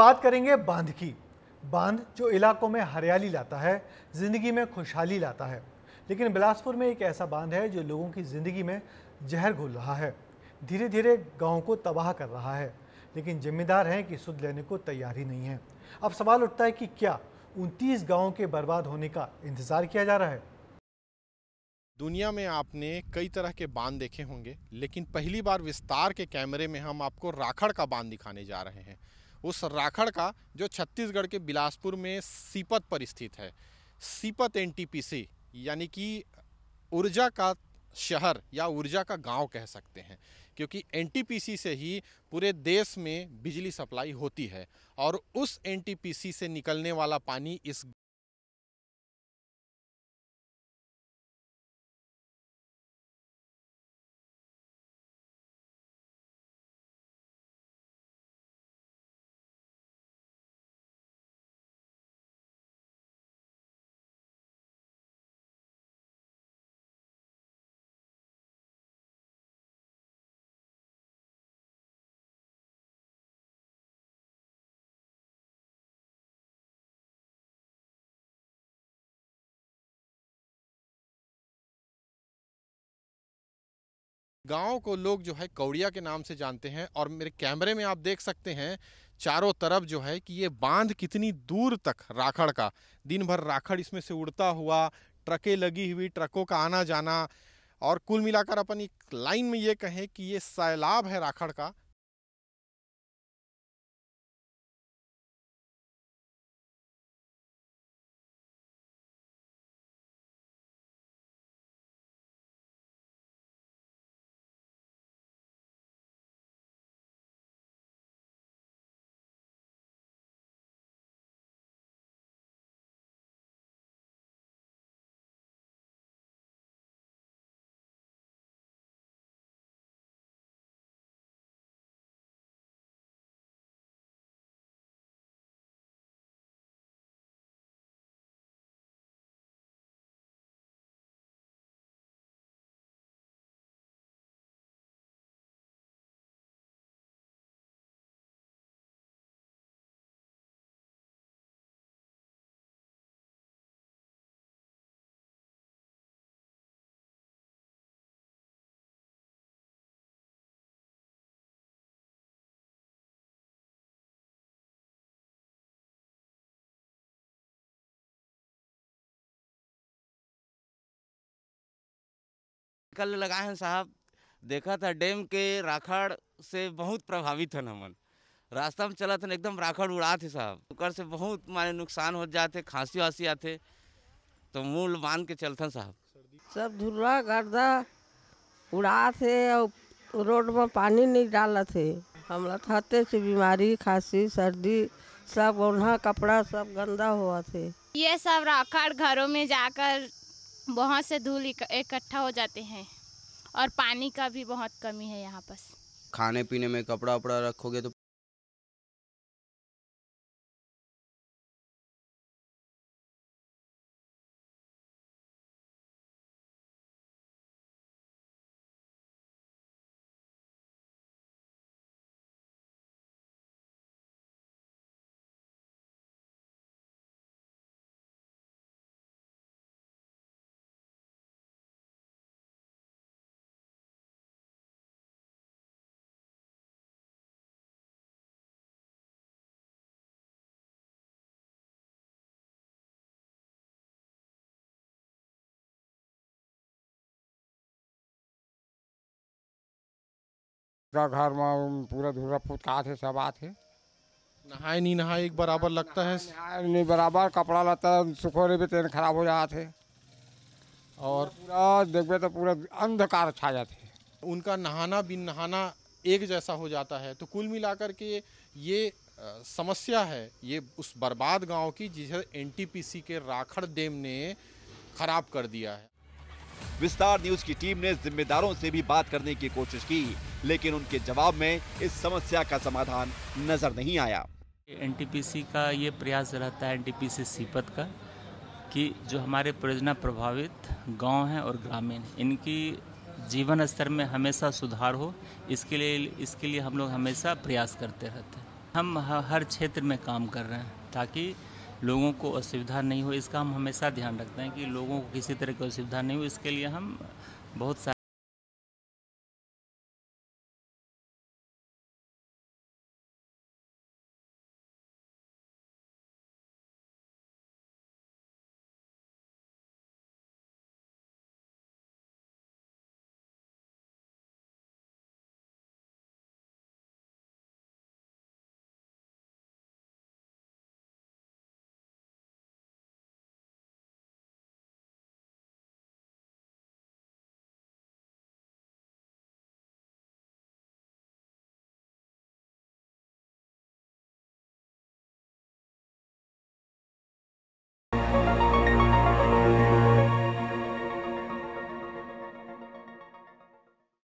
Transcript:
बात करेंगे बांध की बांध जो इलाकों में हरियाली लाता है ज़िंदगी में खुशहाली लाता है लेकिन बिलासपुर में एक ऐसा बांध है जो लोगों की ज़िंदगी में जहर घोल रहा है धीरे धीरे गाँव को तबाह कर रहा है लेकिन जिम्मेदार हैं कि सुध लेने को तैयार ही नहीं है अब सवाल उठता है कि क्या उनतीस गाँव के बर्बाद होने का इंतज़ार किया जा रहा है दुनिया में आपने कई तरह के बांध देखे होंगे लेकिन पहली बार विस्तार के कैमरे में हम आपको राखड़ का बांध दिखाने जा रहे हैं उस राखड़ का जो छत्तीसगढ़ के बिलासपुर में सीपत पर स्थित है सीपत एनटीपीसी यानी कि ऊर्जा का शहर या ऊर्जा का गांव कह सकते हैं क्योंकि एनटीपीसी से ही पूरे देश में बिजली सप्लाई होती है और उस एनटीपीसी से निकलने वाला पानी इस गाँव को लोग जो है कौड़िया के नाम से जानते हैं और मेरे कैमरे में आप देख सकते हैं चारों तरफ जो है कि ये बांध कितनी दूर तक राखड़ का दिन भर राखड़ इसमें से उड़ता हुआ ट्रकें लगी हुई ट्रकों का आना जाना और कुल मिलाकर अपन एक लाइन में ये कहें कि ये सैलाब है राखड़ का निकल लगा है साहब देखा था डैम के राखड़ से बहुत प्रभावित है हमन रास्ता में चला था एकदम राखड़ उड़ा थे साहब उकर से बहुत माने नुकसान हो जाते खांसी वासी आते तो मूल बांध के चलते साहब सब धुरा गर्दा उड़ा थे और रोड में पानी नहीं डाला थे हम खाते से बीमारी खांसी सर्दी सब ओढ़ा कपड़ा सब गंदा हुआ थे ये सब राखड़ घरों में जाकर बहुत से धूल इकट्ठा हो जाते हैं और पानी का भी बहुत कमी है यहाँ पर खाने पीने में कपड़ा वपड़ा रखोगे तो पूरा घर में पूरा धूरा पुतका थे सब आते नहाए नहीं नहाए एक बराबर लगता है नहीं बराबर कपड़ा लता सुखो भी तेन खराब हो जाते और पूरा देखे तो पूरा अंधकार छा जाते उनका नहाना बिन नहाना एक जैसा हो जाता है तो कुल मिलाकर के ये समस्या है ये उस बर्बाद गांव की जिसे एनटीपीसी के राखड़ देम ने खराब कर दिया है विस्तार न्यूज की टीम ने जिम्मेदारों से भी बात करने की कोशिश की लेकिन उनके जवाब में इस समस्या का समाधान नजर नहीं आया एन का ये प्रयास रहता है एनटीपीसी सीपत का कि जो हमारे परियोजना प्रभावित गांव हैं और ग्रामीण इनकी जीवन स्तर में हमेशा सुधार हो इसके लिए इसके लिए हम लोग हमेशा प्रयास करते रहते हैं हम हर क्षेत्र में काम कर रहे हैं ताकि लोगों को असुविधा नहीं हो इसका हम हमेशा ध्यान रखते हैं कि लोगों को किसी तरह की असुविधा नहीं हो इसके लिए हम बहुत सारे